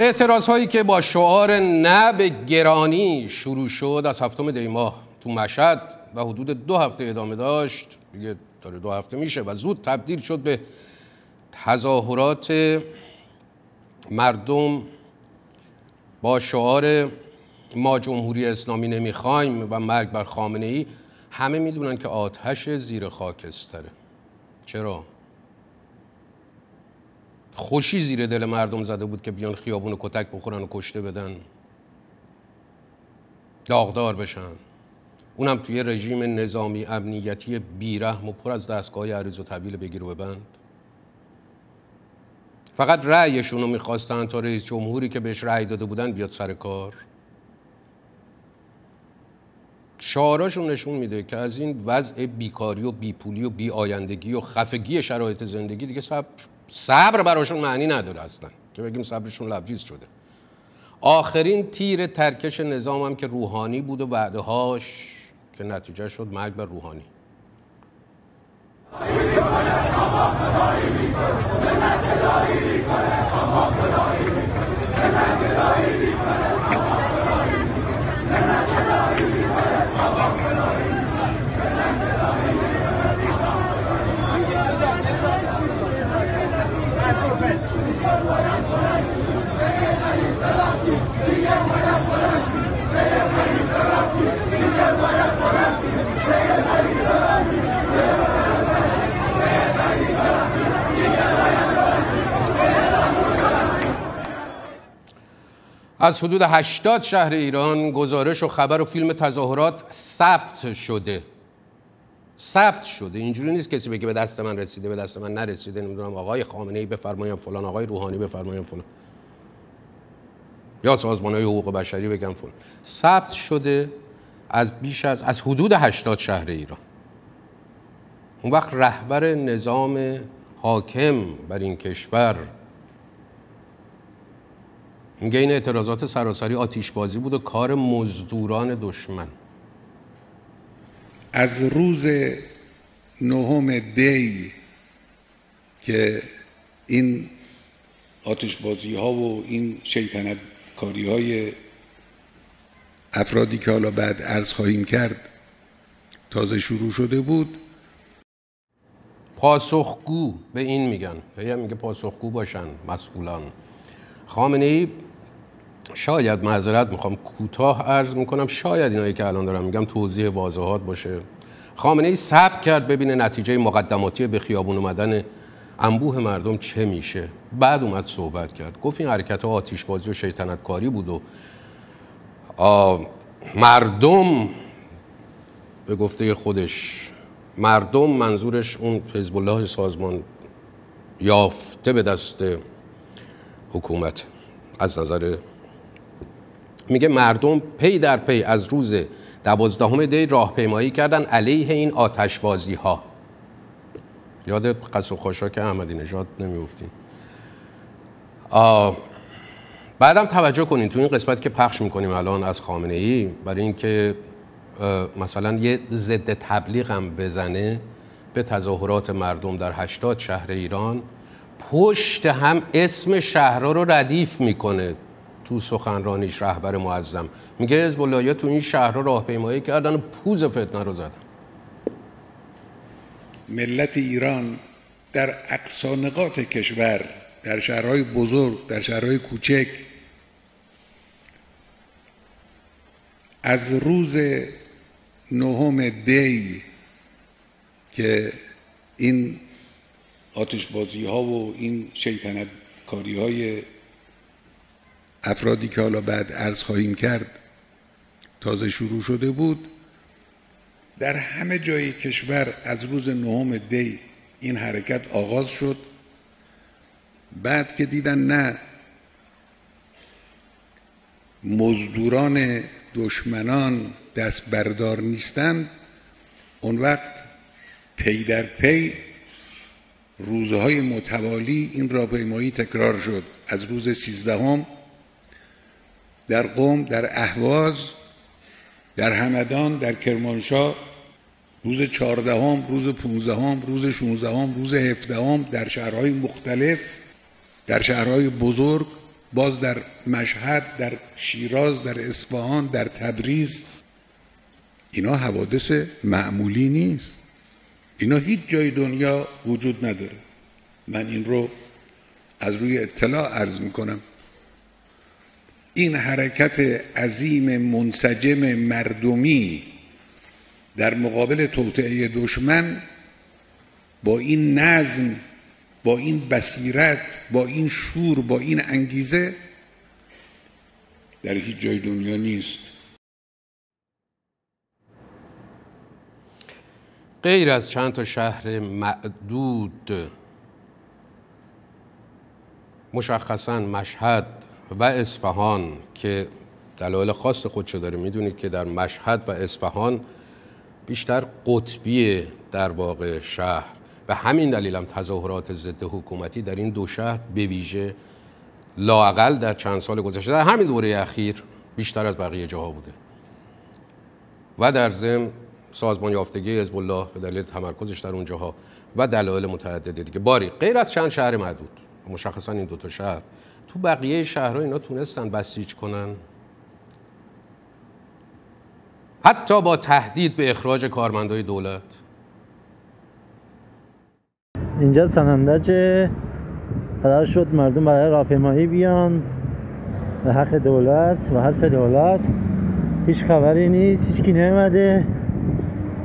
اعتراض هایی که با شعار نه به گرانی شروع شد از هفتم دی ماه تو مشهد و حدود دو هفته ادامه داشت دیگه داره دو هفته میشه و زود تبدیل شد به تظاهرات مردم با شعار ما جمهوری اسلامی نمیخوایم و مرگ بر خامنه ای همه میدونن که آتش زیر خاکستره چرا خوشی زیر دل مردم زده بود که بیان خیابون و کتک بخورن و کشته بدن داغدار بشن اونم توی رژیم نظامی امنیتی بیرحم و پر از دستگاه عریض و طویل بگیر و ببند فقط رأیشون رو میخواستن تا رئیس جمهوری که بهش رأی داده بودن بیاد سر کار شعاراشون نشون میده که از این وضع بیکاری و بیپولی و بی آیندگی و خفگی شرایط زندگی دیگه سب صبر براشون معنی نداره اصلا که بگیم صبرشون لبریز شده آخرین تیر ترکش نظام هم که روحانی بود و که نتیجه شد مرگ بر روحانی از حدود 80 شهر ایران گزارش و خبر و فیلم تظاهرات ثبت شده ثبت شده اینجوری نیست کسی بگه به دست من رسیده به دست من نرسیده نمیدونم آقای خامنه ای بفرمایید فلان آقای روحانی بفرمایم فلان یا سازمان های حقوق بشری بگم فلان ثبت شده از بیش از از حدود 80 شهر ایران اون وقت رهبر نظام حاکم بر این کشور میگه این اعتراضات سراسری آتیشبازی بود و کار مزدوران دشمن از روز نهم دی که این آتش بازی ها و این شیطنت کاری های افرادی که حالا بعد عرض خواهیم کرد تازه شروع شده بود پاسخگو به این میگن هی میگه پاسخگو باشن مسئولان خامنه ای شاید معذرت میخوام کوتاه عرض میکنم شاید اینایی که الان دارم میگم توضیح واضحات باشه خامنه ای سب کرد ببینه نتیجه مقدماتی به خیابون اومدن انبوه مردم چه میشه بعد اومد صحبت کرد گفت این حرکت آتیشبازی و شیطنتکاری بود و مردم به گفته خودش مردم منظورش اون حزب الله سازمان یافته به دست حکومت از نظر میگه مردم پی در پی از روز دوازدهم دی راهپیمایی کردن علیه این آتشبازی ها یاد قصر که احمدی نژاد بعد بعدم توجه کنین تو این قسمت که پخش میکنیم الان از خامنه ای برای اینکه مثلا یه ضد تبلیغ هم بزنه به تظاهرات مردم در هشتاد شهر ایران پشت هم اسم شهرها رو ردیف میکنه تو سخنرانیش رهبر معظم میگه حزب الله تو این شهرها راهپیمایی کردن و پوز فتنه رو زدن ملت ایران در اقصا نقاط کشور در شهرهای بزرگ در شهرهای کوچک از روز نهم دی که این بازی ها و این شیطنت کاری های افرادی که حالا بعد عرض خواهیم کرد تازه شروع شده بود در همه جای کشور از روز نهم دی این حرکت آغاز شد بعد که دیدن نه مزدوران دشمنان دست بردار نیستند اون وقت پی در پی روزهای متوالی این راهپیمایی تکرار شد از روز سیزدهم در قوم در اهواز در همدان در کرمانشاه روز چهاردهم روز پونزدهم روز شونزدهم روز هفدهم در شهرهای مختلف در شهرهای بزرگ باز در مشهد در شیراز در اصفهان در تبریز اینا حوادث معمولی نیست اینا هیچ جای دنیا وجود نداره من این رو از روی اطلاع عرض میکنم این حرکت عظیم منسجم مردمی در مقابل توطعه دشمن با این نظم با این بصیرت با این شور با این انگیزه در هیچ جای دنیا نیست غیر از چند تا شهر معدود مشخصا مشهد و اصفهان که دلایل خاص خودشو داره میدونید که در مشهد و اصفهان بیشتر قطبی در واقع شهر و همین دلیل هم تظاهرات ضد حکومتی در این دو شهر به ویژه لاقل در چند سال گذشته در همین دوره اخیر بیشتر از بقیه جاها بوده و در ضمن سازمان یافتگی حزب الله به دلیل تمرکزش در اونجاها و دلایل متعدد دیگه باری غیر از چند شهر محدود مشخصا این دو تا شهر تو بقیه شهرها اینا تونستن بسیج کنن حتی با تهدید به اخراج کارمندای دولت اینجا سنندج قرار شد مردم برای راهپیمایی بیان به حق دولت و حرف دولت هیچ خبری نیست هیچ کی نیومده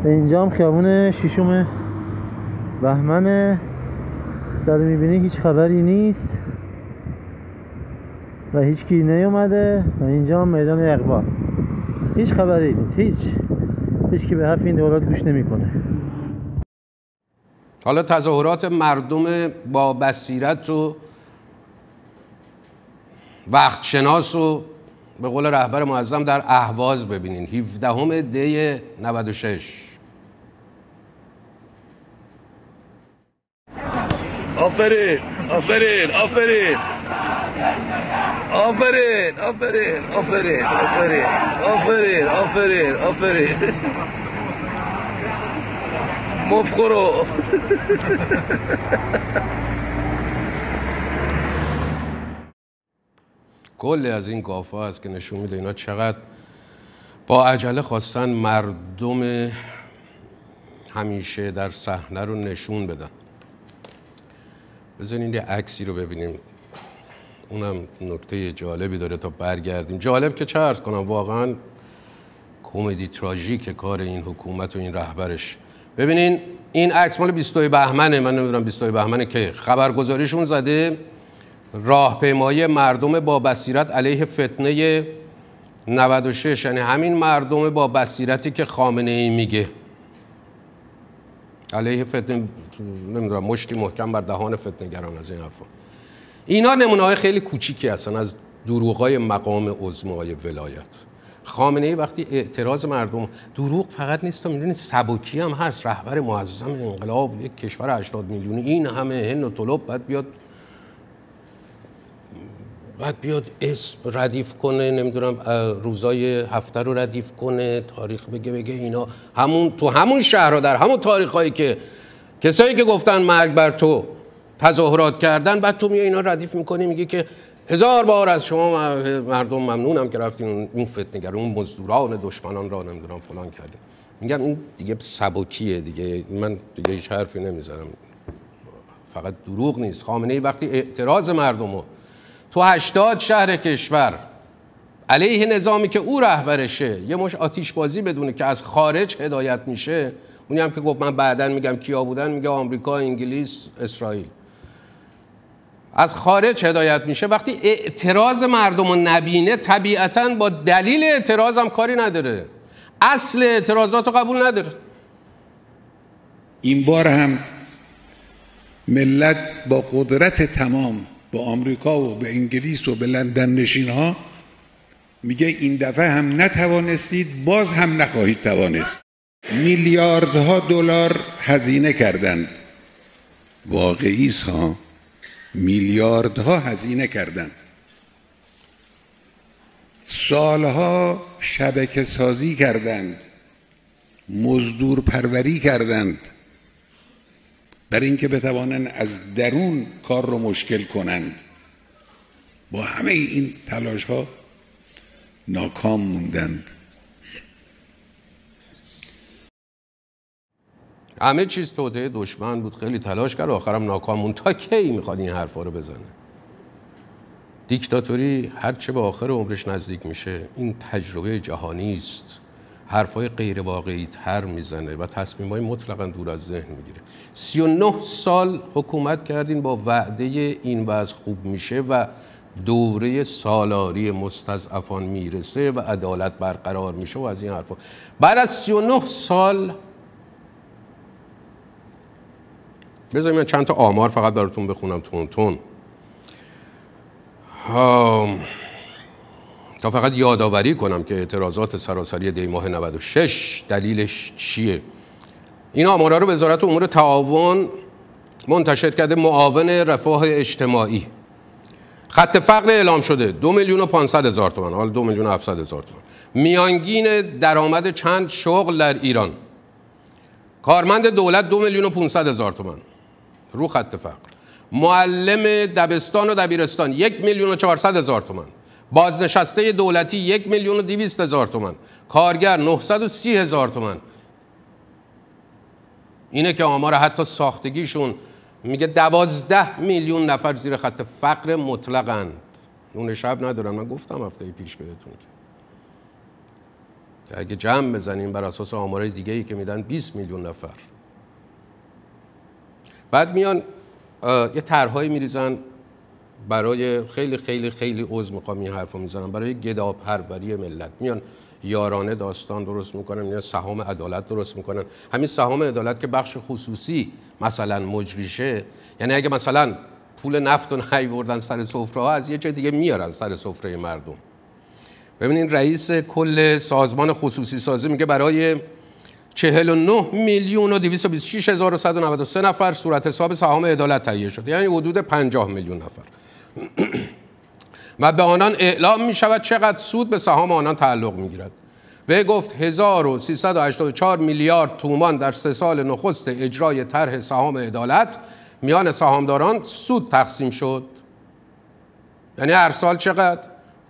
به اینجا هم خیابون ششم بهمنه داره میبینی هیچ خبری نیست و هیچ کی نیومده و اینجا میدان اقبال هیچ خبری نیست هیچ هیچ کی به حرف این دولت گوش نمیکنه حالا تظاهرات مردم با بصیرت و وقت شناس و به قول رهبر معظم در اهواز ببینین 17 دی 96 آفرین آفرین آفرین آفرین آفرین آفرین آفرین آفرین آفرین آفرین مفخورو کل از این گافا هست که نشون میده اینا چقدر با عجله خواستن مردم همیشه در صحنه رو نشون بدن بزنین یه عکسی رو ببینیم اونم نکته جالبی داره تا برگردیم جالب که چه ارز کنم واقعا کمدی تراژیک کار این حکومت و این رهبرش ببینین این عکس مال 22 بهمنه من نمیدونم 22 بهمنه که خبرگزاریشون زده راهپیمایی مردم با بصیرت علیه فتنه 96 یعنی همین مردم با بصیرتی که خامنه ای میگه علیه فتنه نمیدونم مشتی محکم بر دهان فتنه گران از این حرفا اینا نمونه های خیلی کوچیکی هستن از دروغ مقام عزمه های ولایت خامنه ای وقتی اعتراض مردم دروغ فقط نیست میدونی سبکی هم هست رهبر معظم انقلاب یک کشور 80 میلیونی این همه هن و طلب بعد بیاد بعد بیاد اسم ردیف کنه نمیدونم روزای هفته رو ردیف کنه تاریخ بگه بگه اینا همون تو همون شهرها در همون تاریخ هایی که کسایی که گفتن مرگ بر تو تظاهرات کردن بعد تو میای اینا ردیف میکنی میگه که هزار بار از شما مردم ممنونم که رفتین اون فتنگر اون مزدوران دشمنان را نمیدونم فلان کرده میگم این دیگه سبکیه دیگه من دیگه هیچ حرفی نمیزنم فقط دروغ نیست خامنه ای وقتی اعتراض مردم رو تو هشتاد شهر کشور علیه نظامی که او رهبرشه یه مش آتیش بازی بدونه که از خارج هدایت میشه اونی هم که گفت من بعدا میگم کیا بودن میگه آمریکا انگلیس اسرائیل از خارج هدایت میشه وقتی اعتراض مردم و نبینه طبیعتا با دلیل اعتراض هم کاری نداره اصل اعتراضات رو قبول نداره این بار هم ملت با قدرت تمام با آمریکا و به انگلیس و به لندن نشین ها میگه این دفعه هم نتوانستید باز هم نخواهید توانست میلیاردها دلار هزینه کردند واقعی ها میلیاردها هزینه کردن سالها شبکه سازی کردند مزدور پروری کردند برای اینکه بتوانند از درون کار رو مشکل کنند با همه این تلاش ها ناکام موندند همه چیز توته دشمن بود خیلی تلاش کرد آخرم ناکامون تا کی میخواد این حرفا رو بزنه دیکتاتوری هر چه به آخر عمرش نزدیک میشه این تجربه جهانی است حرفای غیر واقعی تر میزنه و تصمیم های مطلقا دور از ذهن میگیره 39 سال حکومت کردین با وعده این وضع خوب میشه و دوره سالاری مستضعفان میرسه و عدالت برقرار میشه و از این حرفا بعد از 39 سال بذارید من چند تا آمار فقط براتون بخونم تون تون تا فقط یادآوری کنم که اعتراضات سراسری دی ماه 96 دلیلش چیه این آمارا رو وزارت امور تعاون منتشر کرده معاون رفاه اجتماعی خط فقر اعلام شده دو میلیون و پانصد هزار تومن حال دو میلیون و هفتصد هزار تومان میانگین درآمد چند شغل در ایران کارمند دولت دو میلیون و 500 هزار تومان رو خط فقر معلم دبستان و دبیرستان یک میلیون و چهارصد هزار تومن بازنشسته دولتی یک میلیون و دیویست هزار تومن کارگر سی هزار تومن اینه که آمار حتی ساختگیشون میگه دوازده میلیون نفر زیر خط فقر مطلقند نون شب ندارن من گفتم هفته پیش بهتون که اگه جمع بزنیم بر اساس آمارای دیگه ای که میدن 20 میلیون نفر بعد میان یه طرحهایی میریزن برای خیلی خیلی خیلی عضو میخوام این حرفو میزنن برای گداپروری ملت میان یارانه داستان درست میکنن میان سهام عدالت درست میکنن همین سهام عدالت که بخش خصوصی مثلا مجریشه یعنی اگه مثلا پول نفت رو نیوردن سر سفره ها از یه جای دیگه میارن سر سفره مردم ببینین رئیس کل سازمان خصوصی سازی میگه برای 49 میلیون و 226193 نفر صورت حساب سهام عدالت تهیه شده یعنی حدود 50 میلیون نفر و به آنان اعلام می شود چقدر سود به سهام آنان تعلق می گیرد وی گفت 1384 میلیارد تومان در سه سال نخست اجرای طرح سهام عدالت میان سهامداران سود تقسیم شد یعنی هر سال چقدر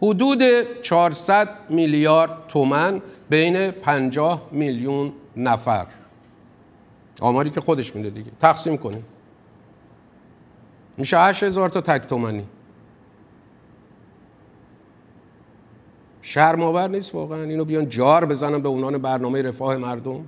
حدود 400 میلیارد تومان بین 50 میلیون نفر آماری که خودش میده دیگه تقسیم کنیم میشه هزار تا تک تومنی شرم آور نیست واقعا اینو بیان جار بزنم به اونان برنامه رفاه مردم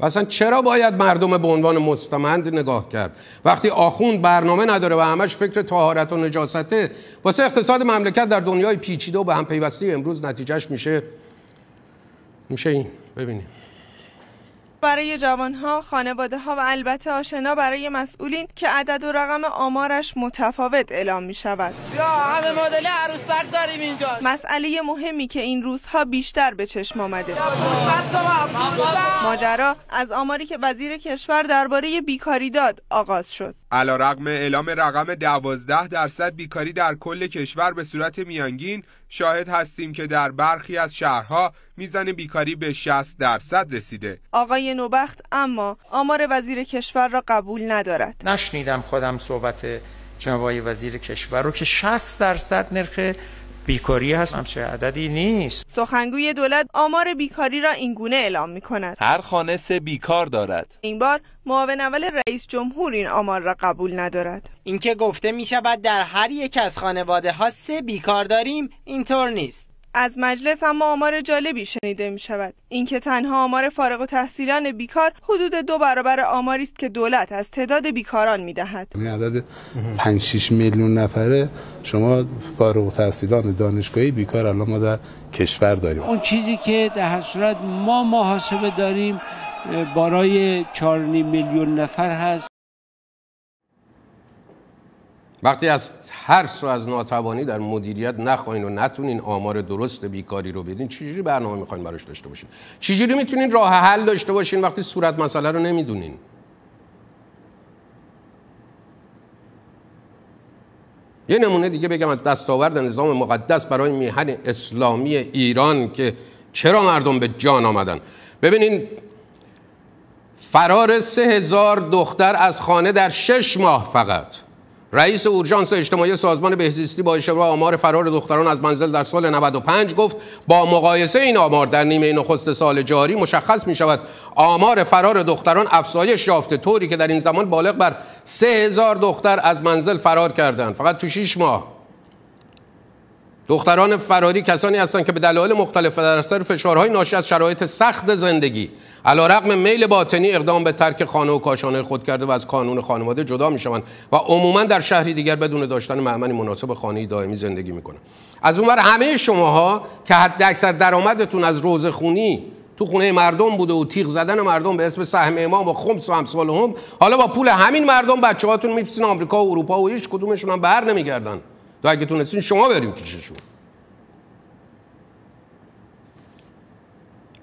و اصلا چرا باید مردم به عنوان مستمند نگاه کرد وقتی آخوند برنامه نداره و همش فکر تهارت و نجاسته واسه اقتصاد مملکت در دنیای پیچیده و به هم پیوسته امروز نتیجهش میشه میشه این ببینیم برای جوانها، خانواده ها و البته آشنا برای مسئولین که عدد و رقم آمارش متفاوت اعلام می شود. مسئله مهمی که این روزها بیشتر به چشم آمده. ماجرا از آماری که وزیر کشور درباره بیکاری داد آغاز شد. رقم اعلام رقم دوازده درصد بیکاری در کل کشور به صورت میانگین شاهد هستیم که در برخی از شهرها میزان بیکاری به 60 درصد رسیده. آقای نوبخت اما آمار وزیر کشور را قبول ندارد. نشنیدم خودم صحبت جنبای وزیر کشور رو که 60 درصد نرخه بیکاری هست چه عددی نیست سخنگوی دولت آمار بیکاری را اینگونه اعلام می کند هر خانه سه بیکار دارد این بار معاون اول رئیس جمهور این آمار را قبول ندارد اینکه گفته می شود در هر یک از خانواده ها سه بیکار داریم اینطور نیست از مجلس اما آمار جالبی شنیده می شود اینکه تنها آمار فارغ و تحصیلان بیکار حدود دو برابر آماری است که دولت از تعداد بیکاران می دهد این یعنی عدد 5 6 میلیون نفره شما فارغ و تحصیلان دانشگاهی بیکار الان ما در کشور داریم اون چیزی که در صورت ما محاسبه داریم برای 4 میلیون نفر هست وقتی از ترس و از ناتوانی در مدیریت نخواین و نتونین آمار درست بیکاری رو بدین چجوری برنامه میخواین براش داشته باشین چجوری میتونین راه حل داشته باشین وقتی صورت مسئله رو نمیدونین یه نمونه دیگه بگم از دستاورد نظام مقدس برای میهن اسلامی ایران که چرا مردم به جان آمدن ببینین فرار سه هزار دختر از خانه در شش ماه فقط رئیس اورژانس اجتماعی سازمان بهزیستی با اشاره آمار فرار دختران از منزل در سال 95 گفت با مقایسه این آمار در نیمه نخست سال جاری مشخص می شود آمار فرار دختران افزایش یافته طوری که در این زمان بالغ بر 3000 دختر از منزل فرار کردند فقط تو 6 ماه دختران فراری کسانی هستند که به دلایل مختلف و در اثر فشارهای ناشی از شرایط سخت زندگی علیرغم میل باطنی اقدام به ترک خانه و کاشانه خود کرده و از کانون خانواده جدا میشوند و عموما در شهری دیگر بدون داشتن معمنی مناسب خانه دائمی زندگی کنند. از اونور همه شماها که حد اکثر درآمدتون از روزخونی تو خونه مردم بوده و تیغ زدن مردم به اسم سهم امام و خمس و همسال هم حالا با پول همین مردم هاتون میفرستین آمریکا و اروپا و هیچ کدومشون هم بر تو اگه تونستین شما بریم پیششون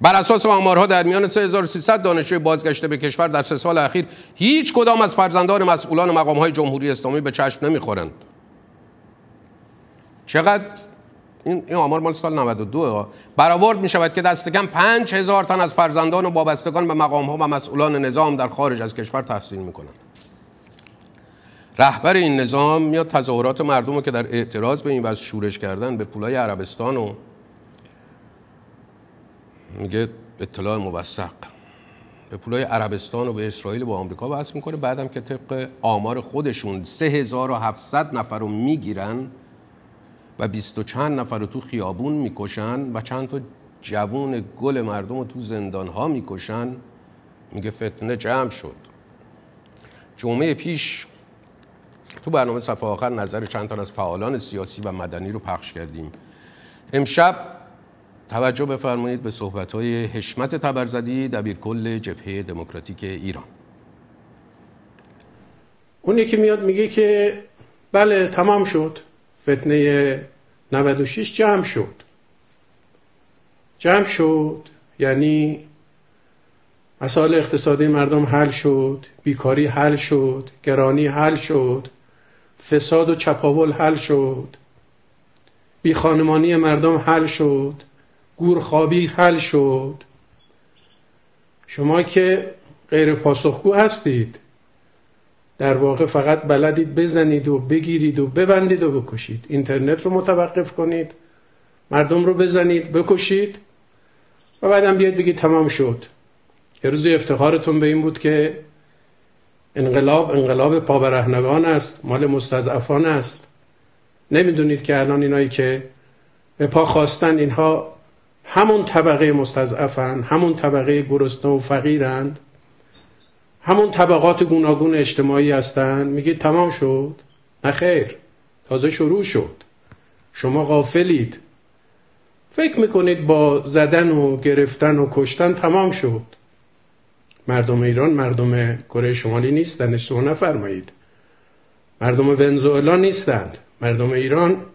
بر اساس آمارها در میان 3300 دانشجوی بازگشته به کشور در سه سال اخیر هیچ کدام از فرزندان مسئولان مقام های جمهوری اسلامی به چشم نمیخورند چقدر این, این آمار مال سال 92 ها برآورد می شود که دست کم 5000 تن از فرزندان و وابستگان به مقام ها و مسئولان نظام در خارج از کشور تحصیل می رهبر این نظام میاد تظاهرات مردم رو که در اعتراض به این وضع شورش کردن به پولای عربستان و میگه اطلاع موثق به پولای عربستان و به اسرائیل و به آمریکا وصل میکنه بعدم که طبق آمار خودشون 3700 نفر رو میگیرن و بیست و چند نفر رو تو خیابون میکشن و چند تا جوون گل مردم رو تو زندان ها میکشن میگه فتنه جمع شد جمعه پیش تو برنامه صفحه آخر نظر چند تا از فعالان سیاسی و مدنی رو پخش کردیم امشب توجه بفرمایید به های حشمت تبرزدی دبیر کل جبهه دموکراتیک ایران اونی که میاد میگه که بله تمام شد فتنه 96 جمع شد جمع شد یعنی مسائل اقتصادی مردم حل شد بیکاری حل شد گرانی حل شد فساد و چپاول حل شد بی خانمانی مردم حل شد گورخوابی حل شد شما که غیر پاسخگو هستید در واقع فقط بلدید بزنید و بگیرید و ببندید و بکشید اینترنت رو متوقف کنید مردم رو بزنید بکشید و بعدم بیاید بگید تمام شد یه روزی افتخارتون به این بود که انقلاب انقلاب پابرهنگان است مال مستضعفان است نمیدونید که الان اینایی که به پا خواستن اینها همون طبقه مستضعفن همون طبقه گرسنه و فقیرند همون طبقات گوناگون اجتماعی هستند میگید تمام شد نه خیر تازه شروع شد شما غافلید فکر میکنید با زدن و گرفتن و کشتن تمام شد مردم ایران مردم کره شمالی نیستند اشتباه نفرمایید مردم ونزوئلا نیستند مردم ایران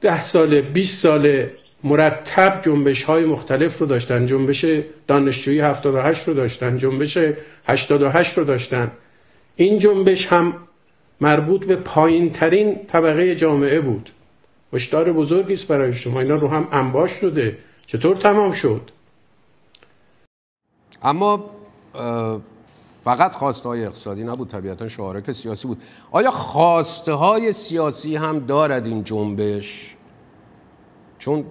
ده سال 20 سال مرتب جنبش های مختلف رو داشتن جنبش دانشجویی 78 رو داشتن جنبش 88 رو داشتن این جنبش هم مربوط به پایین ترین طبقه جامعه بود هشدار بزرگی است برای شما اینا رو هم انباش شده چطور تمام شد اما فقط خواسته های اقتصادی نبود طبیعتا که سیاسی بود آیا خواسته های سیاسی هم دارد این جنبش چون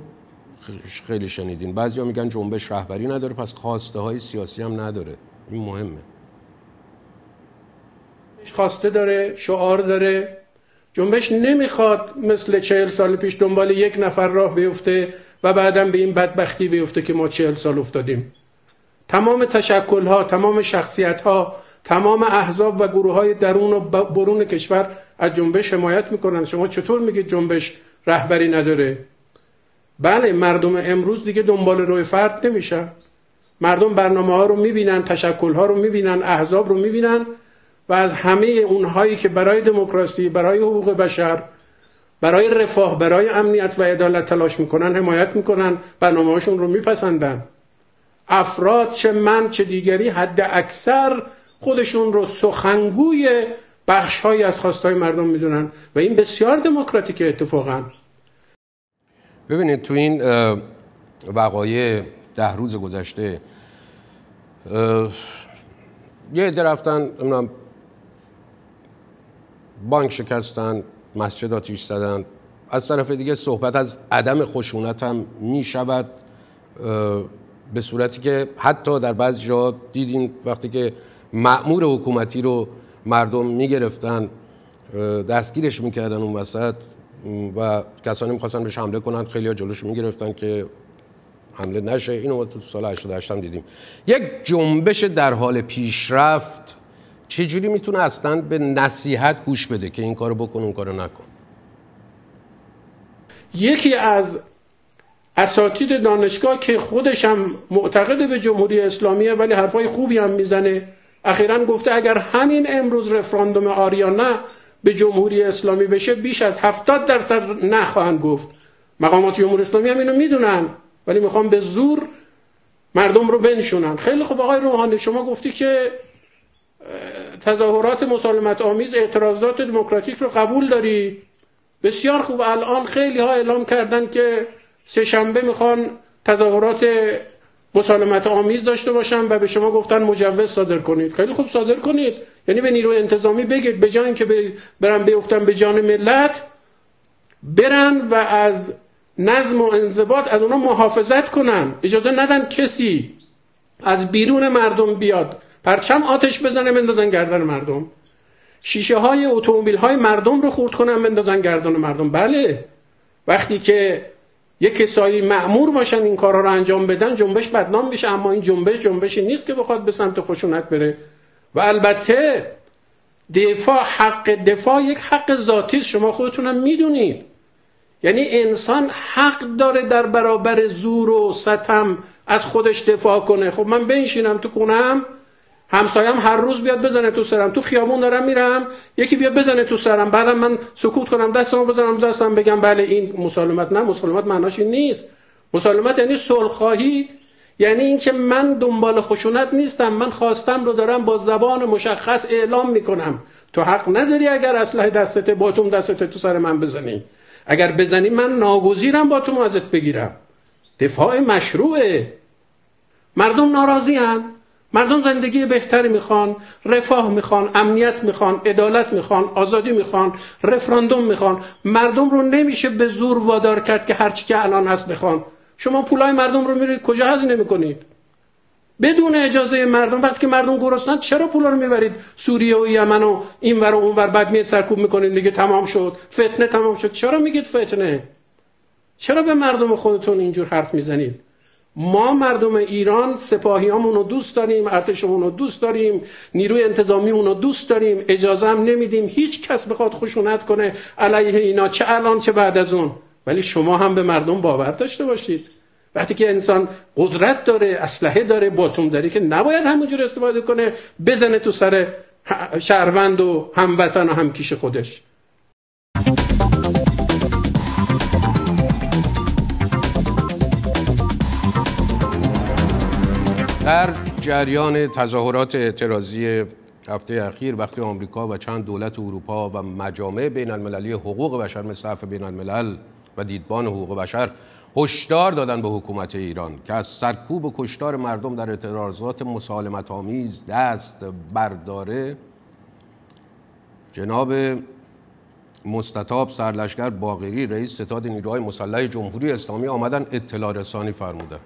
خیلی شنیدین بعضیا میگن جنبش رهبری نداره پس خواسته های سیاسی هم نداره این مهمه خواسته داره شعار داره جنبش نمیخواد مثل چهل سال پیش دنبال یک نفر راه بیفته و بعدم به این بدبختی بیفته که ما چهل سال افتادیم تمام ها، تمام ها، تمام احزاب و گروه های درون و برون کشور از جنبش حمایت میکنن شما چطور میگید جنبش رهبری نداره بله مردم امروز دیگه دنبال روی فرد نمیشن مردم برنامه ها رو میبینن تشکل ها رو میبینن احزاب رو میبینن و از همه اونهایی که برای دموکراسی برای حقوق بشر برای رفاه برای امنیت و عدالت تلاش میکنن حمایت میکنن برنامه هاشون رو میپسندن افراد چه من چه دیگری حد اکثر خودشون رو سخنگوی بخشهایی از خواستهای مردم میدونن و این بسیار دموکراتیک اتفاقا ببینید تو این وقایع ده روز گذشته یه عده رفتن بانک شکستن مسجد آتیش زدن از طرف دیگه صحبت از عدم خشونت هم می به صورتی که حتی در بعضی جا دیدیم وقتی که معمور حکومتی رو مردم میگرفتن دستگیرش میکردن اون وسط و کسانی میخواستن بهش حمله کنن خیلی جلوش میگرفتن که حمله نشه اینو ما تو سال 88 هم دیدیم یک جنبش در حال پیشرفت چجوری میتونه اصلا به نصیحت گوش بده که این کارو بکن اون کارو نکن یکی از اساتید دانشگاه که خودش هم معتقد به جمهوری اسلامیه ولی حرفای خوبی هم میزنه اخیرا گفته اگر همین امروز رفراندوم آریا نه به جمهوری اسلامی بشه بیش از 70 درصد نخواهند گفت مقامات جمهوری اسلامی هم اینو میدونن ولی میخوام به زور مردم رو بنشونن خیلی خوب آقای روحانی شما گفتی که تظاهرات مسالمت آمیز اعتراضات دموکراتیک رو قبول داری بسیار خوب الان خیلی ها اعلام کردن که سه شنبه میخوان تظاهرات مسالمت آمیز داشته باشن و به شما گفتن مجوز صادر کنید خیلی خوب صادر کنید یعنی به نیروی انتظامی بگید به جای که برن بیفتن به جان ملت برن و از نظم و انضباط از اونا محافظت کنن اجازه ندن کسی از بیرون مردم بیاد پرچم آتش بزنه بندازن گردن مردم شیشه های اتومبیل های مردم رو خورد کنن بندازن گردن مردم بله وقتی که یه کسایی معمور باشن این کارها رو انجام بدن جنبش بدنام میشه اما این جنبش جنبشی نیست که بخواد به سمت خشونت بره و البته دفاع حق دفاع یک حق ذاتی شما خودتونم میدونید یعنی انسان حق داره در برابر زور و ستم از خودش دفاع کنه خب من بنشینم تو کنم همسایم هر روز بیاد بزنه تو سرم تو خیابون دارم میرم یکی بیاد بزنه تو سرم بعدم من سکوت کنم دستمو بزنم دستم بگم بله این مسالمت نه مسالمت معناش این نیست مسالمت یعنی صلحخواهی یعنی اینکه من دنبال خشونت نیستم من خواستم رو دارم با زبان مشخص اعلام میکنم تو حق نداری اگر اسلحه دستت تو دستت تو سر من بزنی اگر بزنی من ناگزیرم تو ازت بگیرم دفاع مشروعه مردم ناراضی مردم زندگی بهتری میخوان رفاه میخوان امنیت میخوان عدالت میخوان آزادی میخوان رفراندوم میخوان مردم رو نمیشه به زور وادار کرد که هرچی که الان هست بخوان شما پولای مردم رو میرید کجا هزینه میکنید بدون اجازه مردم وقتی که مردم گرسنند چرا پولا رو میبرید سوریه و یمن و اینور و اونور بعد میاد سرکوب میکنید دیگه تمام شد فتنه تمام شد چرا میگید فتنه چرا به مردم خودتون اینجور حرف میزنید ما مردم ایران سپاهیامون رو دوست داریم ارتشمون رو دوست داریم نیروی انتظامی رو دوست داریم اجازه هم نمیدیم هیچ کس بخواد خشونت کنه علیه اینا چه الان چه بعد از اون ولی شما هم به مردم باور داشته باشید وقتی که انسان قدرت داره اسلحه داره باتون داره که نباید همونجور استفاده کنه بزنه تو سر شهروند و هموطن و همکیش خودش در جریان تظاهرات اعتراضی هفته اخیر وقتی آمریکا و چند دولت اروپا و مجامع بین المللی حقوق بشر مثل صرف بین الملل و دیدبان حقوق بشر هشدار دادن به حکومت ایران که از سرکوب و کشتار مردم در اعتراضات مسالمت آمیز دست برداره جناب مستطاب سرلشکر باغری رئیس ستاد نیروهای مسلح جمهوری اسلامی آمدن اطلاع رسانی فرمودند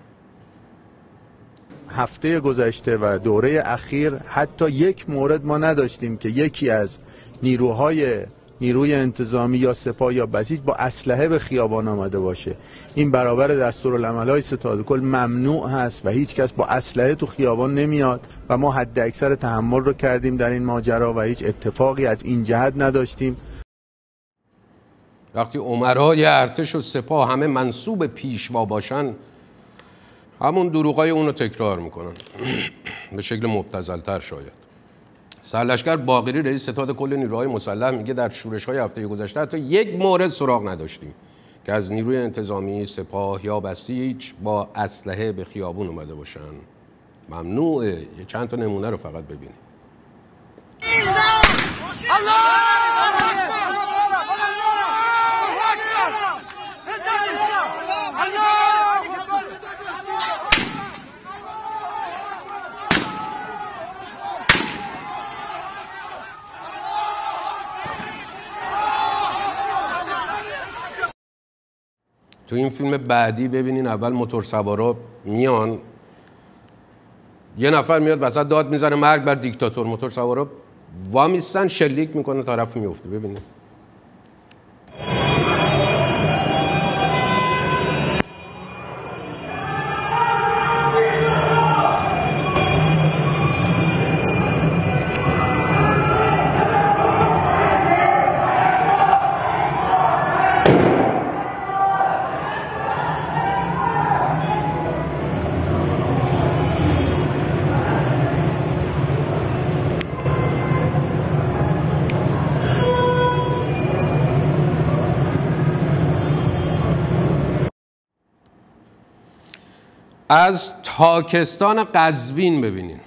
هفته گذشته و دوره اخیر حتی یک مورد ما نداشتیم که یکی از نیروهای نیروی انتظامی یا سپاه یا بسیج با اسلحه به خیابان آمده باشه این برابر دستورالعمل های ستاد کل ممنوع هست و هیچ کس با اسلحه تو خیابان نمیاد و ما حد اکثر تحمل رو کردیم در این ماجرا و هیچ اتفاقی از این جهت نداشتیم وقتی عمرای ارتش و سپاه همه منصوب پیشوا باشن همون دروغای اون رو تکرار میکنن به شکل مبتزلتر شاید سرلشکر باقری رئیس ستاد کل نیروهای مسلح میگه در شورش های هفته گذشته حتی یک مورد سراغ نداشتیم که از نیروی انتظامی سپاه یا بسیج با اسلحه به خیابون اومده باشن ممنوعه یه چند تا نمونه رو فقط ببینیم الله تو این فیلم بعدی ببینین اول موتور سوارا میان یه نفر میاد وسط داد میزنه مرگ بر دیکتاتور موتور سوارا وامیستن شلیک میکنه طرف میفته ببینید از تاکستان قزوین ببینین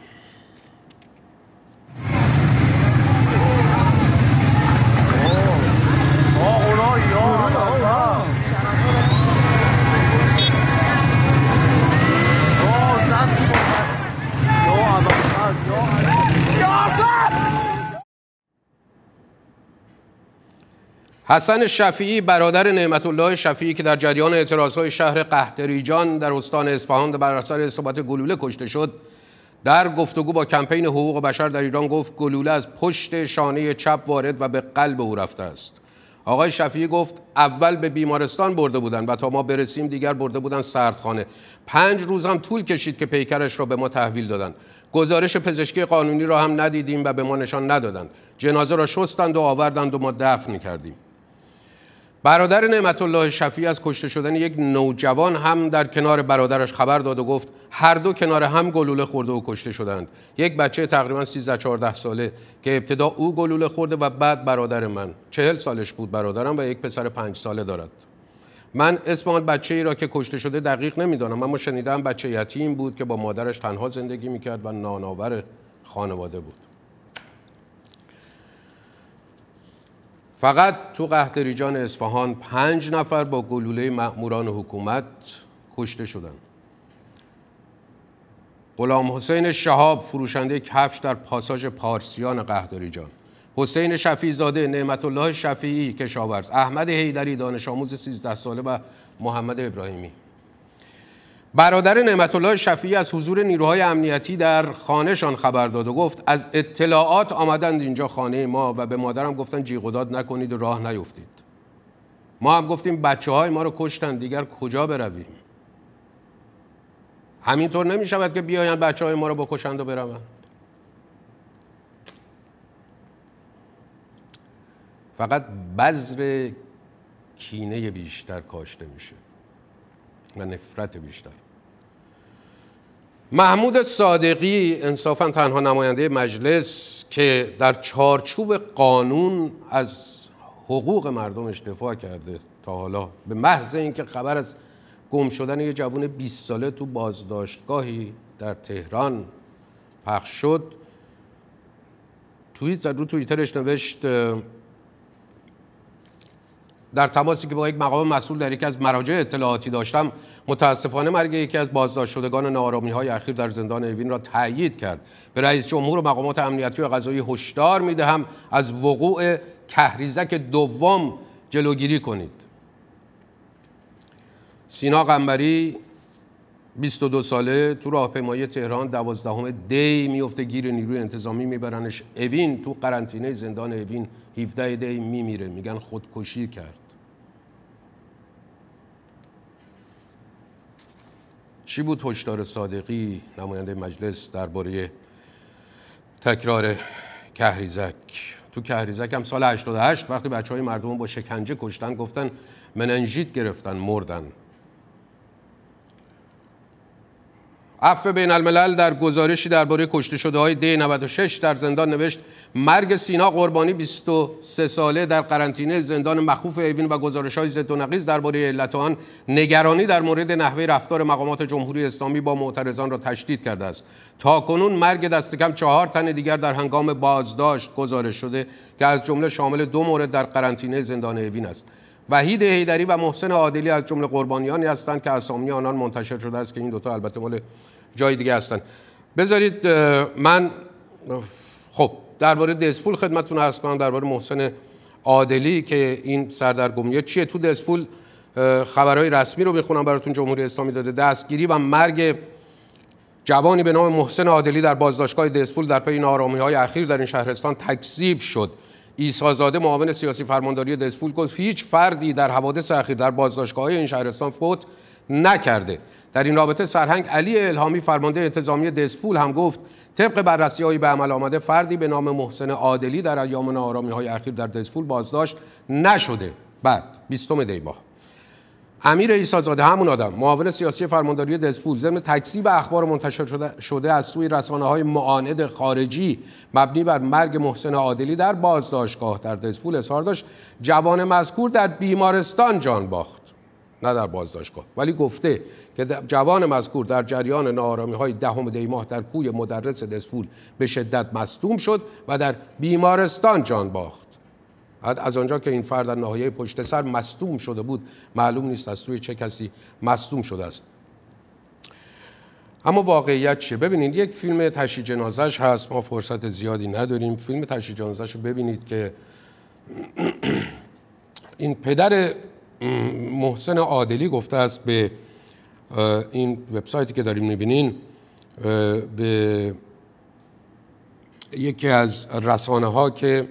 حسن شفیعی برادر نعمت الله شفیعی که در جریان های شهر قهدریجان در استان اصفهان بر اثر اصابت گلوله کشته شد در گفتگو با کمپین حقوق بشر در ایران گفت گلوله از پشت شانه چپ وارد و به قلب او رفته است آقای شفیعی گفت اول به بیمارستان برده بودند و تا ما برسیم دیگر برده بودن سردخانه پنج روز هم طول کشید که پیکرش را به ما تحویل دادند. گزارش پزشکی قانونی را هم ندیدیم و به ما نشان ندادند جنازه را شستند و آوردند و ما دفن کردیم برادر نعمت الله شفی از کشته شدن یک نوجوان هم در کنار برادرش خبر داد و گفت هر دو کنار هم گلوله خورده و کشته شدند یک بچه تقریبا 13 14 ساله که ابتدا او گلوله خورده و بعد برادر من چهل سالش بود برادرم و یک پسر پنج ساله دارد من اسم آن بچه ای را که کشته شده دقیق نمیدانم اما شنیدم بچه یتیم بود که با مادرش تنها زندگی میکرد و نانآور خانواده بود فقط تو قهدریجان اصفهان پنج نفر با گلوله مأموران حکومت کشته شدند. غلام حسین شهاب فروشنده کفش در پاساژ پارسیان قهدریجان حسین شفیزاده نعمت الله شفیعی کشاورز احمد حیدری دانش آموز 13 ساله و محمد ابراهیمی برادر نعمت الله شفیعی از حضور نیروهای امنیتی در خانهشان خبر داد و گفت از اطلاعات آمدند اینجا خانه ما و به مادرم گفتن جیغ نکنید و راه نیفتید ما هم گفتیم بچه های ما رو کشتن دیگر کجا برویم همینطور نمی شود که بیاین بچه های ما رو بکشند و بروند فقط بذر کینه بیشتر کاشته میشه و نفرت بیشتر محمود صادقی انصافا تنها نماینده مجلس که در چارچوب قانون از حقوق مردم دفاع کرده تا حالا به محض اینکه خبر از گم شدن یه جوان 20 ساله تو بازداشتگاهی در تهران پخش شد توییت زد رو توییترش نوشت در تماسی که با یک مقام مسئول در یکی از مراجع اطلاعاتی داشتم متاسفانه مرگ یکی از بازداشت شدگان نارامی های اخیر در زندان اوین را تایید کرد به رئیس جمهور و مقامات امنیتی و قضایی هشدار میدهم از وقوع کهریزک دوم جلوگیری کنید سینا قنبری 22 ساله تو راهپیمایی تهران دوازدهم دی میفته گیر نیروی انتظامی میبرنش اوین تو قرنطینه زندان اوین 17 دی میمیره میگن خودکشی کرد چی بود هشدار صادقی نماینده مجلس درباره تکرار کهریزک تو کهریزک هم سال 88 وقتی بچه های مردم با شکنجه کشتن گفتن مننژیت گرفتن مردن عفو بین الملل در گزارشی درباره کشته شده های دی 96 در زندان نوشت مرگ سینا قربانی 23 ساله در قرنطینه زندان مخوف ایوین و گزارش های زد و نقیز درباره علت آن نگرانی در مورد نحوه رفتار مقامات جمهوری اسلامی با معترضان را تشدید کرده است تا کنون مرگ دست کم چهار تن دیگر در هنگام بازداشت گزارش شده که از جمله شامل دو مورد در قرنطینه زندان اوین است وحید هیدری و محسن عادلی از جمله قربانیانی هستند که اسامی آنان منتشر شده است که این دوتا البته مال جای دیگه هستند بذارید من درباره دزفول خدمتتون هست کنم درباره محسن عادلی که این سردرگمی چیه تو دزفول خبرهای رسمی رو میخونم براتون جمهوری اسلامی داده دستگیری و مرگ جوانی به نام محسن عادلی در بازداشتگاه دزفول در پی نارامی های اخیر در این شهرستان تکذیب شد ایسازاده معاون سیاسی فرمانداری دزفول گفت هیچ فردی در حوادث اخیر در بازداشتگاه این شهرستان فوت نکرده در این رابطه سرهنگ علی الهامی فرمانده انتظامی دزفول هم گفت طبق بررسی هایی به عمل آمده فردی به نام محسن عادلی در ایام نارامی های اخیر در دزفول بازداشت نشده بعد بیستم دی ماه امیر ایسازاده همون آدم معاون سیاسی فرمانداری دزفول ضمن به اخبار منتشر شده, شده از سوی رسانه های معاند خارجی مبنی بر مرگ محسن عادلی در بازداشتگاه در دزفول اظهار داشت جوان مذکور در بیمارستان جان باخت نه در بازداشتگاه ولی گفته که جوان مذکور در جریان نارامی های دهم دی ماه در کوی مدرس دسفول به شدت مصدوم شد و در بیمارستان جان باخت از آنجا که این فرد در ناحیه پشت سر مصدوم شده بود معلوم نیست از سوی چه کسی مصدوم شده است اما واقعیت چیه ببینید یک فیلم تشی جنازش هست ما فرصت زیادی نداریم فیلم تشی جنازش رو ببینید که این پدر محسن عادلی گفته است به این وبسایتی که داریم میبینین به یکی از رسانه ها که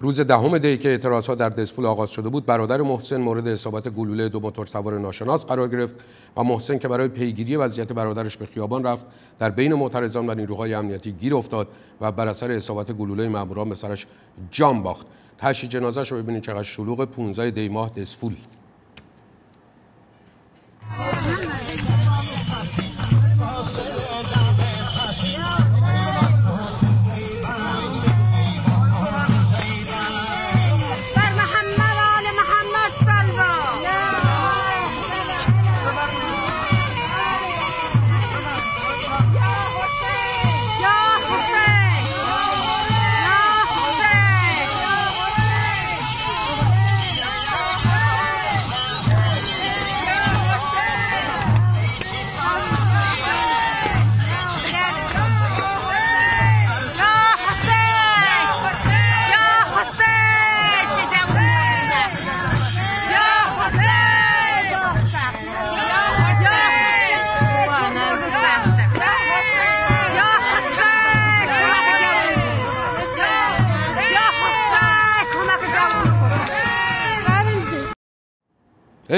روز دهم دی که اعتراض ها در دسفول آغاز شده بود برادر محسن مورد اصابت گلوله دو موتور سوار ناشناس قرار گرفت و محسن که برای پیگیری وضعیت برادرش به خیابان رفت در بین معترضان و نیروهای امنیتی گیر افتاد و بر اثر اصابت گلوله ماموران به سرش جان باخت تشی جنازه رو ببینید چقدر شلوغ 15 دی ماه دسفول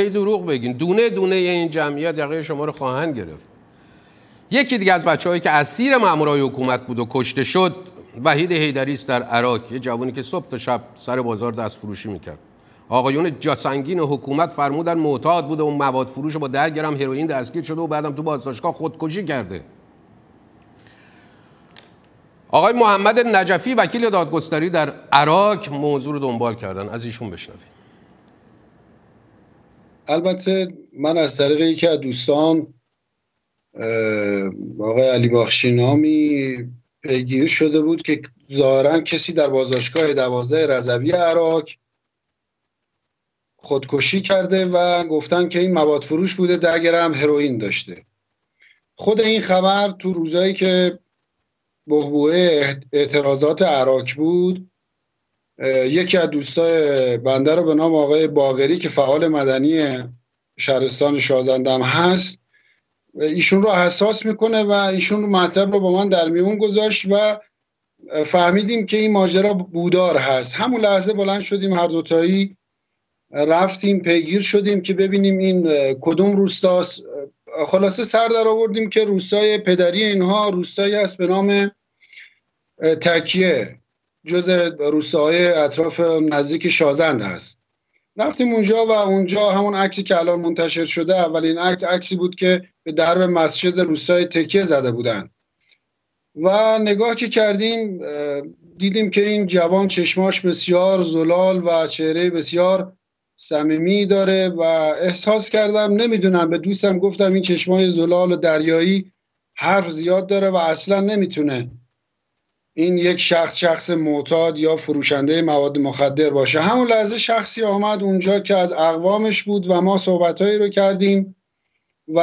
دروغ بگین دونه دونه این جمعیت یقه شما رو خواهند گرفت یکی دیگه از بچه هایی که اسیر مامورای حکومت بود و کشته شد وحید هیدری در عراق یه جوانی که صبح تا شب سر بازار دست فروشی میکرد آقایون جاسنگین حکومت فرمودن معتاد بوده اون مواد فروش با 10 گرم هروئین دستگیر شده و بعدم تو بازداشتگاه خودکشی کرده آقای محمد نجفی وکیل دادگستری در عراق موضوع رو دنبال کردن از ایشون بشنوید البته من از طریق یکی از دوستان آقای علی نامی پیگیری شده بود که ظاهرا کسی در بازداشتگاه دوازه رضوی عراق خودکشی کرده و گفتن که این مواد فروش بوده ده گرم هروئین داشته خود این خبر تو روزایی که بهبوه اعتراضات عراق بود یکی از دوستای بنده رو به نام آقای باغری که فعال مدنی شهرستان شازندم هست ایشون رو حساس میکنه و ایشون رو مطلب رو با من در میون گذاشت و فهمیدیم که این ماجرا بودار هست همون لحظه بلند شدیم هر دوتایی رفتیم پیگیر شدیم که ببینیم این کدوم روستاست خلاصه سر در آوردیم که روستای پدری اینها روستایی است به نام تکیه جز روستاهای اطراف نزدیک شازند هست رفتیم اونجا و اونجا همون عکسی که الان منتشر شده اولین عکس عکسی بود که به درب مسجد روستای تکیه زده بودن و نگاه که کردیم دیدیم که این جوان چشماش بسیار زلال و چهره بسیار صمیمی داره و احساس کردم نمیدونم به دوستم گفتم این چشمای زلال و دریایی حرف زیاد داره و اصلا نمیتونه این یک شخص شخص معتاد یا فروشنده مواد مخدر باشه همون لحظه شخصی آمد اونجا که از اقوامش بود و ما صحبتهایی رو کردیم و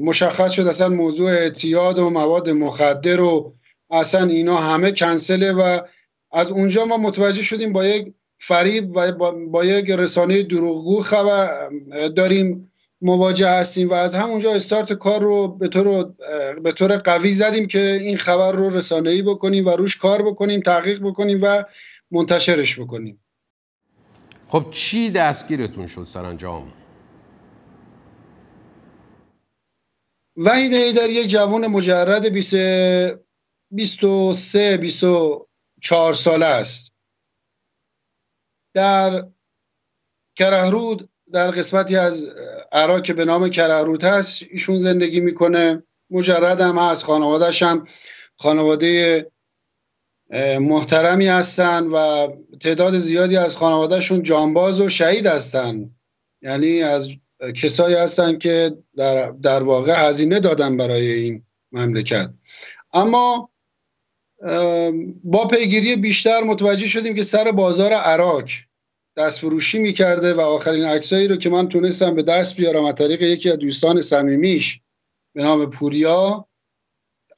مشخص شد اصلا موضوع اعتیاد و مواد مخدر و اصلا اینا همه کنسله و از اونجا ما متوجه شدیم با یک فریب و با, یک رسانه دروغگو خبر داریم مواجه هستیم و از همونجا استارت کار رو به طور, به طور قوی زدیم که این خبر رو ای بکنیم و روش کار بکنیم تحقیق بکنیم و منتشرش بکنیم خب چی دستگیرتون شد سرانجام وحید در یک جوان مجرد 23 24 ساله است در کرهرود در قسمتی از عراق که به نام کرهروت هست ایشون زندگی میکنه مجرد هم هست خانوادهش هم خانواده محترمی هستن و تعداد زیادی از خانوادهشون جانباز و شهید هستن یعنی از کسایی هستن که در, در واقع هزینه دادن برای این مملکت اما با پیگیری بیشتر متوجه شدیم که سر بازار عراق دست فروشی میکرده و آخرین عکسایی رو که من تونستم به دست بیارم از طریق یکی از دوستان صمیمیش به نام پوریا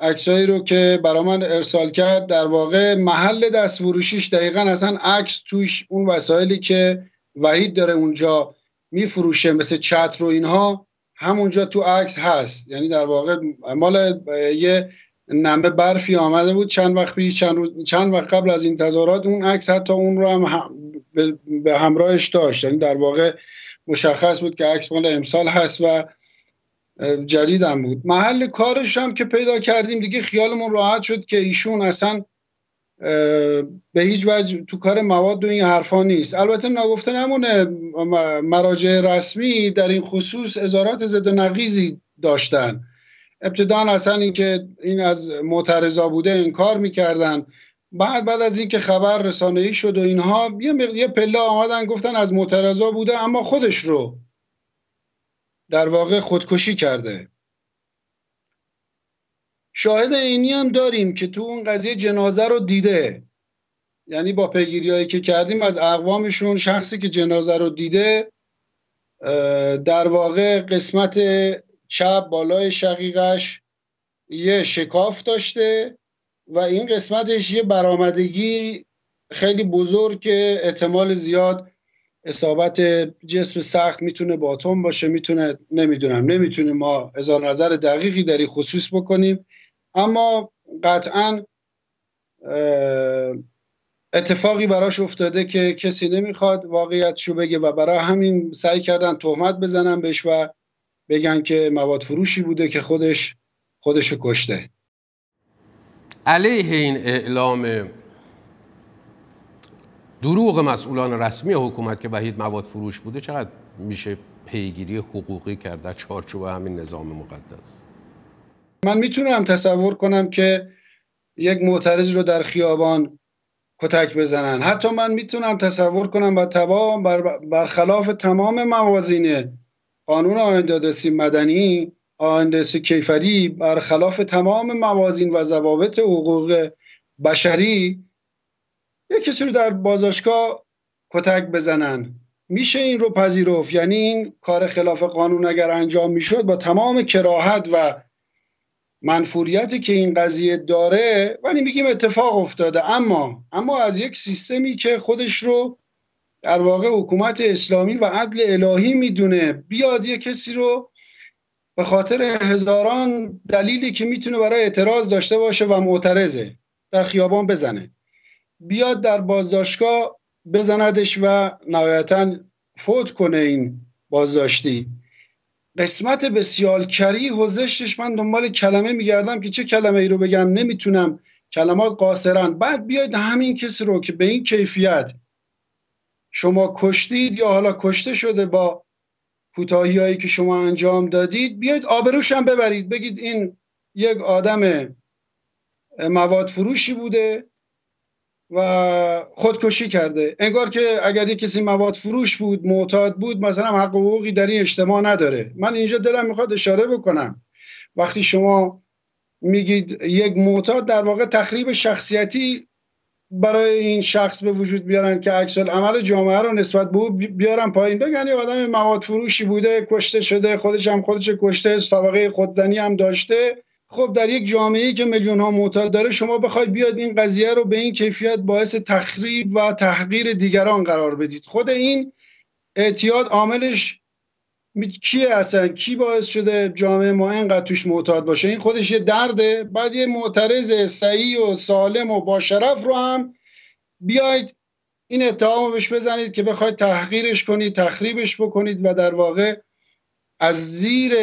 عکسایی رو که برای من ارسال کرد در واقع محل دست فروشیش دقیقا اصلا عکس توش اون وسایلی که وحید داره اونجا میفروشه مثل چتر و اینها همونجا تو عکس هست یعنی در واقع مال یه نمبه برفی آمده بود چند وقت پیش چند, روز، چند وقت قبل از این تظاهرات اون عکس حتی اون رو هم, به همراهش داشت یعنی در واقع مشخص بود که عکس مال امسال هست و جدیدم بود محل کارش هم که پیدا کردیم دیگه خیالمون راحت شد که ایشون اصلا به هیچ وجه تو کار مواد و این حرفا نیست البته نگفته نمونه مراجع رسمی در این خصوص ازارات ضد و نقیزی داشتن ابتدا اصلا اینکه این از معترضا بوده انکار میکردن بعد بعد از اینکه خبر ای شد و اینها یه پله آمدن گفتن از معترضا بوده اما خودش رو در واقع خودکشی کرده شاهد عینی هم داریم که تو اون قضیه جنازه رو دیده یعنی با پیگیریایی که کردیم از اقوامشون شخصی که جنازه رو دیده در واقع قسمت چپ بالای شقیقش یه شکاف داشته و این قسمتش یه برآمدگی خیلی بزرگ که احتمال زیاد اصابت جسم سخت میتونه باتون باشه میتونه نمیدونم نمیتونیم ما هزار نظر دقیقی در این خصوص بکنیم اما قطعا اتفاقی براش افتاده که کسی نمیخواد واقعیت شو بگه و برای همین سعی کردن تهمت بزنن بهش و بگن که مواد فروشی بوده که خودش خودشو کشته علیه این اعلام دروغ مسئولان رسمی حکومت که وحید مواد فروش بوده چقدر میشه پیگیری حقوقی کرد چارچوب همین نظام مقدس من میتونم تصور کنم که یک معترض رو در خیابان کتک بزنن حتی من میتونم تصور کنم و تمام بر برخلاف تمام موازینه قانون آیندادسی مدنی آیندادسی کیفری برخلاف تمام موازین و ضوابط حقوق بشری یک کسی رو در بازداشتگاه کتک بزنن میشه این رو پذیرفت یعنی این کار خلاف قانون اگر انجام میشد با تمام کراهت و منفوریتی که این قضیه داره ولی میگیم اتفاق افتاده اما اما از یک سیستمی که خودش رو در واقع حکومت اسلامی و عدل الهی میدونه بیاد یه کسی رو به خاطر هزاران دلیلی که میتونه برای اعتراض داشته باشه و معترضه در خیابان بزنه بیاد در بازداشتگاه بزندش و نهایتا فوت کنه این بازداشتی قسمت بسیار کری و زشتش من دنبال کلمه میگردم که چه کلمه ای رو بگم نمیتونم کلمات قاصرن بعد بیاید همین کسی رو که به این کیفیت شما کشتید یا حالا کشته شده با کوتاهی هایی که شما انجام دادید بیاید آبروش هم ببرید بگید این یک آدم مواد فروشی بوده و خودکشی کرده انگار که اگر یک کسی مواد فروش بود معتاد بود مثلا حق حقوقی در این اجتماع نداره من اینجا دلم میخواد اشاره بکنم وقتی شما میگید یک معتاد در واقع تخریب شخصیتی برای این شخص به وجود بیارن که اکسل عمل جامعه رو نسبت به بیارن پایین بگن یه آدم مواد فروشی بوده کشته شده خودش هم خودش کشته سابقه خودزنی هم داشته خب در یک جامعه که میلیون ها معتاد داره شما بخواید بیاد این قضیه رو به این کیفیت باعث تخریب و تحقیر دیگران قرار بدید خود این اعتیاد عاملش کی اصلا کی باعث شده جامعه ما اینقدر توش معتاد باشه این خودش یه درده بعد یه معترض سعی و سالم و با شرف رو هم بیاید این اتهامو بهش بزنید که بخواید تحقیرش کنید تخریبش بکنید و در واقع از زیر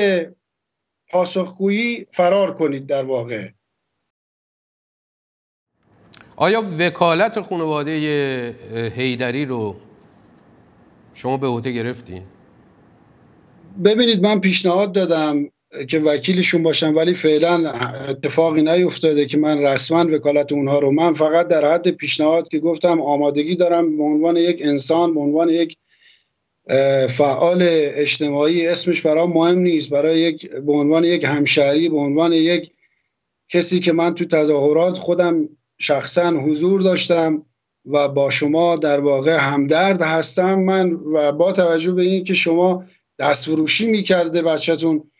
پاسخگویی فرار کنید در واقع آیا وکالت خانواده هیدری رو شما به عهده گرفتین؟ ببینید من پیشنهاد دادم که وکیلشون باشم ولی فعلا اتفاقی نیفتاده که من رسما وکالت اونها رو من فقط در حد پیشنهاد که گفتم آمادگی دارم به عنوان یک انسان به عنوان یک فعال اجتماعی اسمش برای مهم نیست برای یک به عنوان یک همشهری به عنوان یک کسی که من تو تظاهرات خودم شخصا حضور داشتم و با شما در واقع همدرد هستم من و با توجه به که شما دستفروشی میکرده بچهتون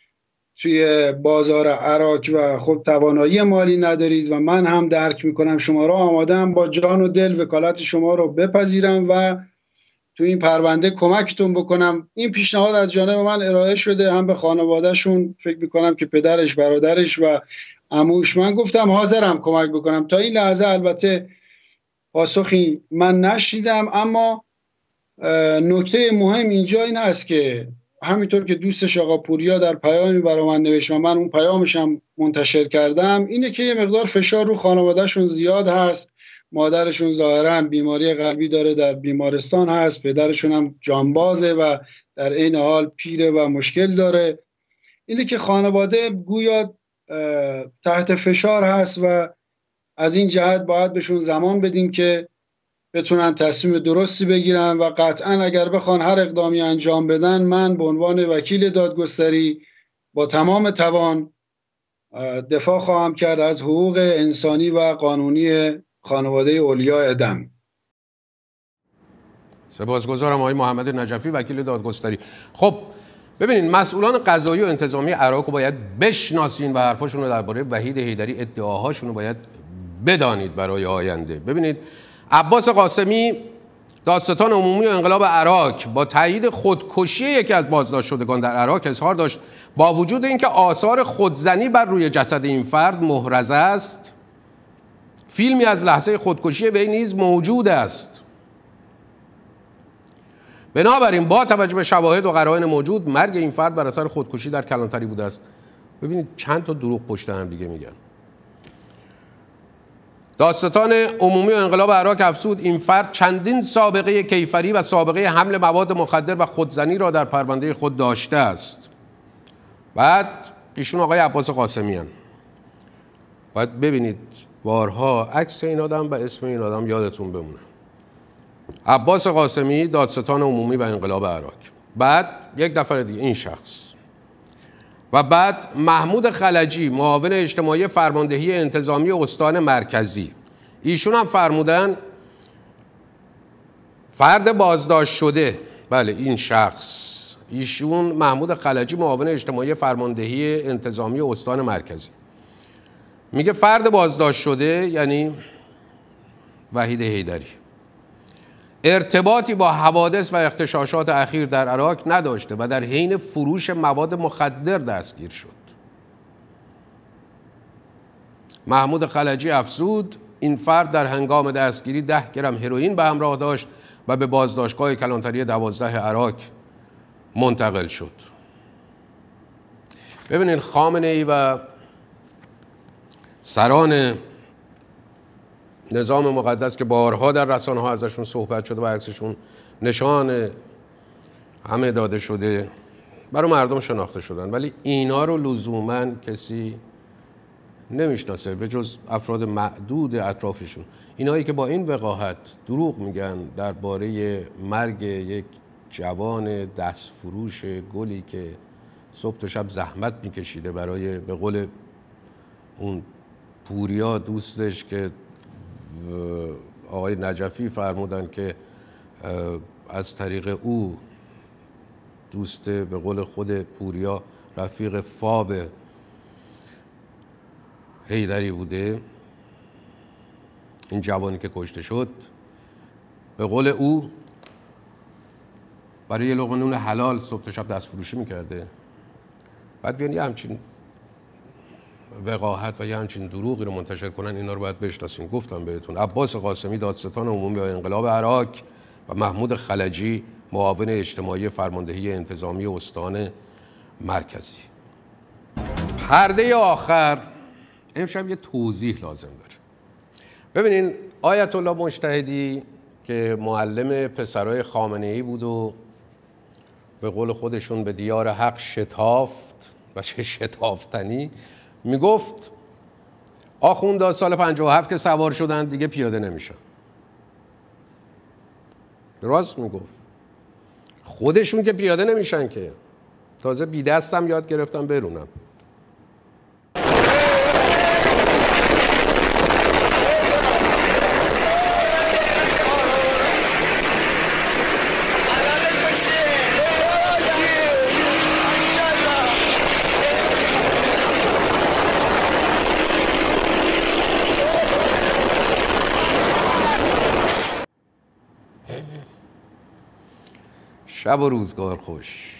توی بازار عراق و خب توانایی مالی ندارید و من هم درک میکنم شما را آمادم با جان و دل وکالت شما رو بپذیرم و تو این پرونده کمکتون بکنم این پیشنهاد از جانب من ارائه شده هم به خانوادهشون فکر میکنم که پدرش برادرش و اموش من گفتم حاضرم کمک بکنم تا این لحظه البته پاسخی من نشیدم اما نکته مهم اینجا این است که همینطور که دوستش آقا پوریا در پیامی برای من نوشت و من اون پیامش هم منتشر کردم اینه که یه مقدار فشار رو خانوادهشون زیاد هست مادرشون ظاهرا بیماری قلبی داره در بیمارستان هست پدرشون هم جانبازه و در عین حال پیره و مشکل داره اینه که خانواده گویا تحت فشار هست و از این جهت باید بهشون زمان بدیم که بتونن تصمیم درستی بگیرن و قطعا اگر بخوان هر اقدامی انجام بدن من به عنوان وکیل دادگستری با تمام توان دفاع خواهم کرد از حقوق انسانی و قانونی خانواده اولیا ادم سپاسگزارم آقای محمد نجفی وکیل دادگستری خب ببینید مسئولان قضایی و انتظامی عراق رو باید بشناسین و حرفاشون رو درباره وحید هیدری ادعاهاشون رو باید بدانید برای آینده ببینید عباس قاسمی دادستان عمومی انقلاب عراق با تایید خودکشی یکی از بازداشت شدگان در عراق اظهار داشت با وجود اینکه آثار خودزنی بر روی جسد این فرد محرز است فیلمی از لحظه خودکشی وی نیز موجود است بنابراین با توجه به شواهد و قرائن موجود مرگ این فرد بر اثر خودکشی در کلانتری بوده است ببینید چند تا دروغ پشت هم دیگه میگن داستان عمومی و انقلاب عراق افسود این فرد چندین سابقه کیفری و سابقه حمل مواد مخدر و خودزنی را در پرونده خود داشته است بعد ایشون آقای عباس قاسمیان باید ببینید بارها عکس این آدم و اسم این آدم یادتون بمونه عباس قاسمی دادستان عمومی و انقلاب عراق بعد یک نفر دیگه این شخص و بعد محمود خلجی معاون اجتماعی فرماندهی انتظامی استان مرکزی ایشون هم فرمودن فرد بازداشت شده بله این شخص ایشون محمود خلجی معاون اجتماعی فرماندهی انتظامی استان مرکزی میگه فرد بازداشت شده یعنی وحید هیدری ارتباطی با حوادث و اختشاشات اخیر در عراق نداشته و در حین فروش مواد مخدر دستگیر شد محمود خلجی افزود این فرد در هنگام دستگیری ده گرم هروئین به همراه داشت و به بازداشتگاه کلانتری دوازده عراق منتقل شد ببینید خامنه ای و سران نظام مقدس که بارها در رسانه ها ازشون صحبت شده و عکسشون نشان همه داده شده برای مردم شناخته شدن ولی اینا رو لزوما کسی نمیشناسه به جز افراد معدود اطرافشون اینایی که با این وقاحت دروغ میگن درباره مرگ یک جوان دستفروش گلی که صبح تا شب زحمت میکشیده برای به قول اون پوریا دوستش که آقای نجفی فرمودن که از طریق او دوست به قول خود پوریا رفیق فاب هیدری بوده این جوانی که کشته شد به قول او برای یه لقمه حلال صبح تا شب دست فروشی میکرده بعد بیان یعنی یه همچین وقاحت و یه همچین دروغی رو منتشر کنن اینا رو باید بشناسیم گفتم بهتون عباس قاسمی دادستان عمومی انقلاب عراق و محمود خلجی معاون اجتماعی فرماندهی انتظامی استان مرکزی پرده آخر امشب یه توضیح لازم داره ببینین آیت الله مجتهدی که معلم پسرای خامنه ای بود و به قول خودشون به دیار حق شتافت و چه شتافتنی میگفت آخوند از سال 57 که سوار شدن دیگه پیاده نمیشن راست میگفت خودشون که پیاده نمیشن که تازه بی دستم یاد گرفتم برونم شب و روزگار خوش